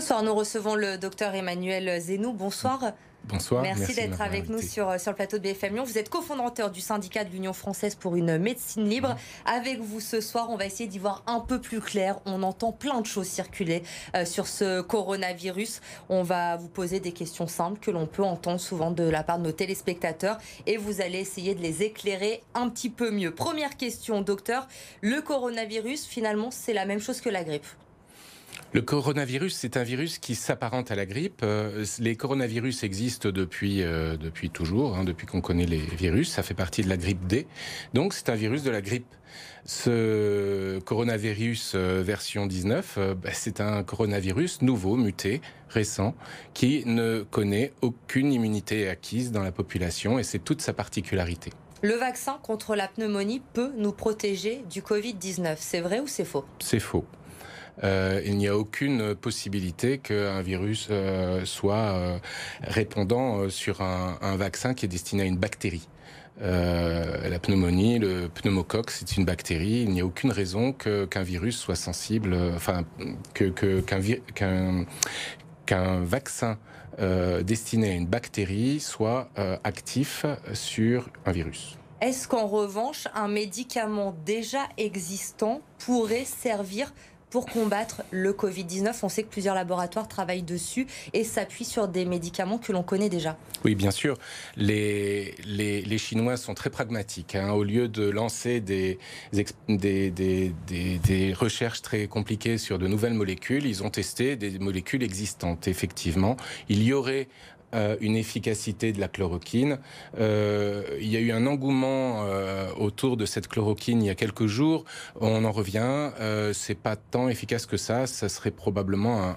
Ce soir, nous recevons le docteur Emmanuel Zénou. Bonsoir. Bonsoir. Merci, d'être avec nous sur, le plateau de BFM Lyon. Vous êtes cofondateur du syndicat de l'Union française pour une médecine libre. Mm. Avec vous ce soir, on va essayer d'y voir un peu plus clair. On entend plein de choses circuler euh, sur ce coronavirus. On va vous poser des questions simples que l'on peut entendre souvent de la part de nos téléspectateurs et vous allez essayer de les éclairer un petit peu mieux. Première question, docteur. Le coronavirus, finalement, c'est la même chose que la grippe le coronavirus, c'est un virus qui s'apparente à la grippe. Euh, les coronavirus existent depuis, euh, depuis toujours, hein, depuis qu'on connaît les virus. Ça fait partie de la grippe D. Donc c'est un virus de la grippe. Ce coronavirus euh, version 19, bah, c'est un coronavirus nouveau, muté, récent, qui ne connaît aucune immunité acquise dans la population et c'est toute sa particularité. Le vaccin contre la pneumonie peut nous protéger du Covid-19. C'est vrai ou c'est faux C'est faux. Euh, il n'y a aucune possibilité qu'un virus euh, soit euh, répondant sur un, vaccin qui est destiné à une bactérie. la pneumonie, le pneumocoque, c'est une bactérie. Il n'y a aucune raison qu'un virus soit sensible, enfin, que, qu'un, vaccin destiné à une bactérie soit actif sur un virus. Est-ce qu'en revanche, un médicament déjà existant pourrait servir pour combattre le Covid-19. On sait que plusieurs laboratoires travaillent dessus et s'appuient sur des médicaments que l'on connaît déjà. Oui, bien sûr. Les, les, Chinois sont très pragmatiques. Hein. Au lieu de lancer des, des, recherches très compliquées sur de nouvelles molécules, ils ont testé des molécules existantes. Effectivement, il y aurait euh, une efficacité de la chloroquine. Euh, il y a eu un engouement euh, autour de cette chloroquine il y a quelques jours. On en revient. c'est pas tant efficace que ça. Ça serait probablement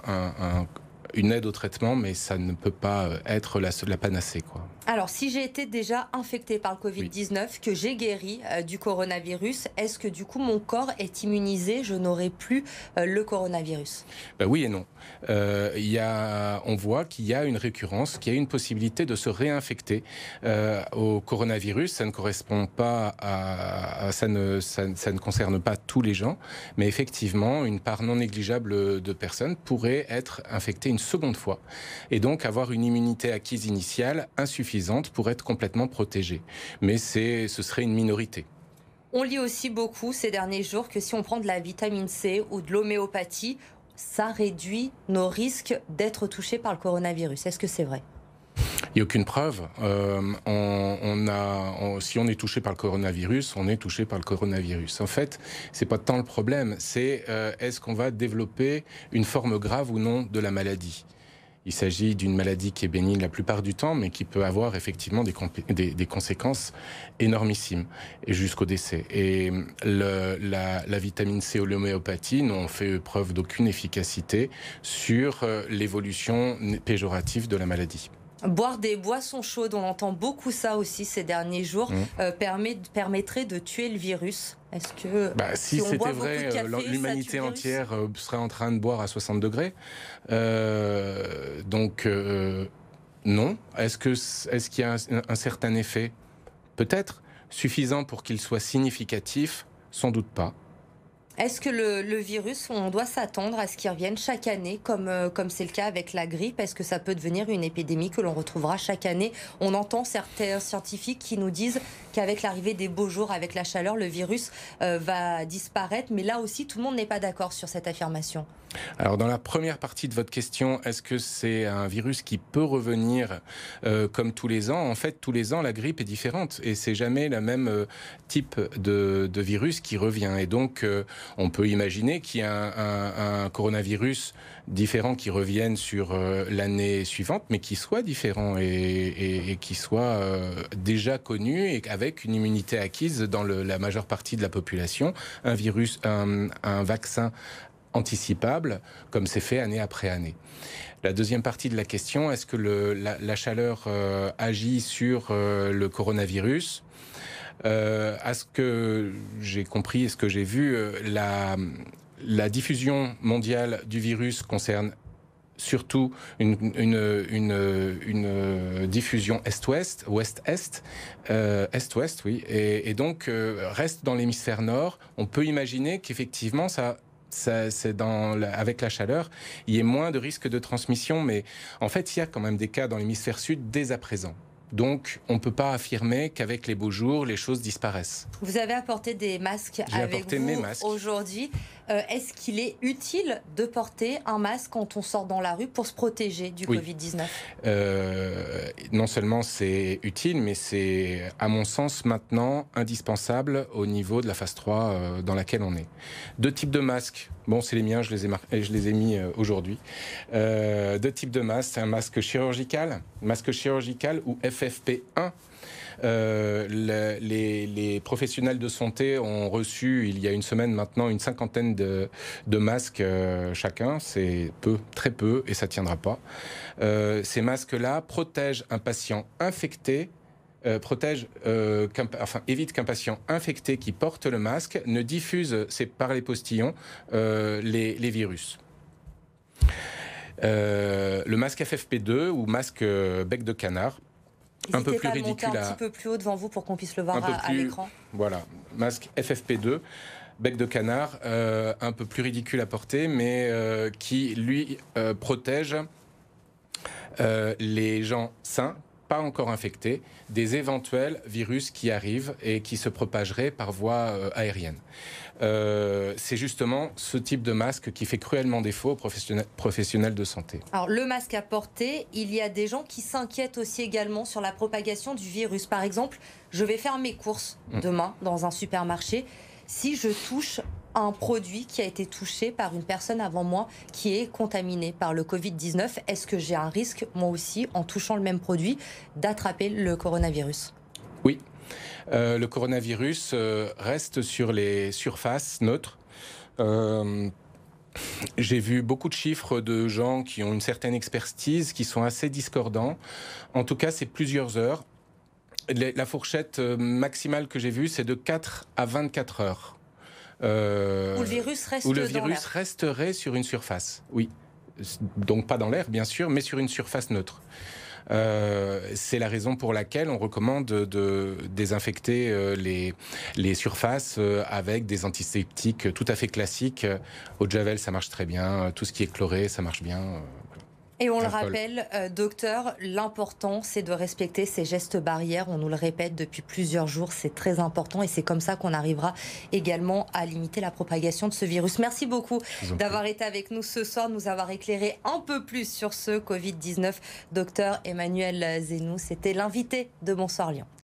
une aide au traitement, mais ça ne peut pas être la, la panacée, quoi alors, si j'ai été déjà infecté par le Covid-19, que j'ai guéri euh, du coronavirus, est-ce que du coup mon corps est immunisé Je n'aurai plus euh, le coronavirus ben Oui et non. Euh, y a, on voit qu'il y a une récurrence, qu'il y a une possibilité de se réinfecter euh, au coronavirus. Ça ne correspond pas à. ça, ne, ça ne concerne pas tous les gens, mais effectivement, une part non négligeable de personnes pourrait être infectée une seconde fois et donc avoir une immunité acquise initiale insuffisante pour être complètement protégé. Mais ce serait une minorité. On lit aussi beaucoup ces derniers jours que si on prend de la vitamine C ou de l'homéopathie, ça réduit nos risques d'être touchés par le coronavirus. Est-ce que c'est vrai il n'y a aucune preuve. Euh, si on est touché par le coronavirus, on est touché par le coronavirus. En fait, c'est pas tant le problème, c'est euh, est-ce qu'on va développer une forme grave ou non de la maladie. Il s'agit d'une maladie qui est bénigne la plupart du temps, mais qui peut avoir effectivement des, conséquences énormissimes jusqu'au décès. Et la, la, vitamine C ou l'homéopathie n'ont fait preuve d'aucune efficacité sur euh, l'évolution péjorative de la maladie. Boire des boissons chaudes, on entend beaucoup ça aussi ces derniers jours, mmh. euh, permettrait de tuer le virus. Est-ce que bah, si, c'était vrai, euh, l'humanité entière euh, serait en train de boire à 60 degrés Donc non. Est-ce que qu'il y a un certain effet Peut-être suffisant pour qu'il soit significatif, sans doute pas. Est-ce que le, virus, on doit s'attendre à ce qu'il revienne chaque année, comme euh, comme c'est le cas avec la grippe Est-ce que ça peut devenir une épidémie que l'on retrouvera chaque année On entend certains scientifiques qui nous disent qu'avec l'arrivée des beaux jours, avec la chaleur, le virus euh, va disparaître. Mais là aussi, tout le monde n'est pas d'accord sur cette affirmation. Alors dans la première partie de votre question, est-ce que c'est un virus qui peut revenir euh, comme tous les ans En fait, tous les ans, la grippe est différente et c'est jamais le même euh, type de, virus qui revient. Et donc, on peut imaginer qu'il y a un, coronavirus différent qui revienne sur l'année suivante, mais qui soit différent et, et qui soit déjà connu et avec avec une immunité acquise dans la majeure partie de la population, un virus, un, vaccin anticipable, comme c'est fait année après année. La deuxième partie de la question, est-ce que la, chaleur euh, agit sur euh, le coronavirus euh, À ce que j'ai compris et ce que j'ai vu, euh, la diffusion mondiale du virus concerne surtout une, diffusion est-ouest, ouest-est, euh, est-ouest, oui, et, donc euh, reste dans l'hémisphère nord. On peut imaginer qu'effectivement, ça c'est dans avec la chaleur, il y a moins de risques de transmission, mais en fait, il y a quand même des cas dans l'hémisphère sud dès à présent. Donc, on ne peut pas affirmer qu'avec les beaux jours, les choses disparaissent. Vous avez apporté des masques avec vous aujourd'hui. Euh, est-ce qu'il est utile de porter un masque quand on sort dans la rue pour se protéger du Covid-19 euh, Non seulement c'est utile, mais c'est, à mon sens, maintenant indispensable au niveau de la phase 3 euh, dans laquelle on est. Deux types de masques. Bon, c'est les miens, je les ai, je les ai mis aujourd'hui. deux types de masques. c'est Un masque chirurgical, masque chirurgical ou FFP1 euh, les, professionnels de santé ont reçu, il y a une semaine maintenant, une cinquantaine de, masques euh, chacun. C'est peu, très peu, et ça tiendra pas. Euh, ces masques-là protègent un patient infecté euh, protège, enfin, évite qu'un patient infecté qui porte le masque ne diffuse, c'est par les postillons, les, virus. le masque FFP2 ou masque bec de canard un peu plus ridicule. Un petit peu plus haut devant vous pour qu'on puisse le voir à, l'écran. Voilà, masque FFP2 bec de canard, euh, un peu plus ridicule à porter, mais euh, qui, lui, euh, protège les gens sains pas encore infectés des éventuels virus qui arrivent et qui se propageraient par voie euh, aérienne. Euh, c'est justement ce type de masque qui fait cruellement défaut aux professionnels, professionnels de santé. Alors le masque à porter, il y a des gens qui s'inquiètent aussi également sur la propagation du virus. Par exemple, je vais faire mes courses mmh. demain dans un supermarché. Si je touche un produit qui a été touché par une personne avant moi qui est contaminée par le Covid-19 Est-ce que j'ai un risque, moi aussi, en touchant le même produit, d'attraper le coronavirus Oui. Euh, le coronavirus euh, reste sur les surfaces neutres. Euh, j'ai vu beaucoup de chiffres de gens qui ont une certaine expertise, qui sont assez discordants. En tout cas, c'est plusieurs heures. La fourchette maximale que j'ai vue, c'est de 4 à 24 heures. Euh, où le virus, le virus resterait sur une surface, oui. Donc pas dans l'air, bien sûr, mais sur une surface neutre. Euh, c'est la raison pour laquelle on recommande de désinfecter euh, les, les surfaces euh, avec des antiseptiques tout à fait classiques. Au Javel, ça marche très bien. Tout ce qui est chloré, ça marche bien. Et on le rappelle, euh, docteur, l'important, c'est de respecter ces gestes barrières. On nous le répète depuis plusieurs jours, c'est très important et c'est comme ça qu'on arrivera également à limiter la propagation de ce virus. Merci beaucoup d'avoir été avec nous ce soir, nous avoir éclairé un peu plus sur ce Covid-19. Docteur Emmanuel Zénou, c'était l'invité de Bonsoir Lyon.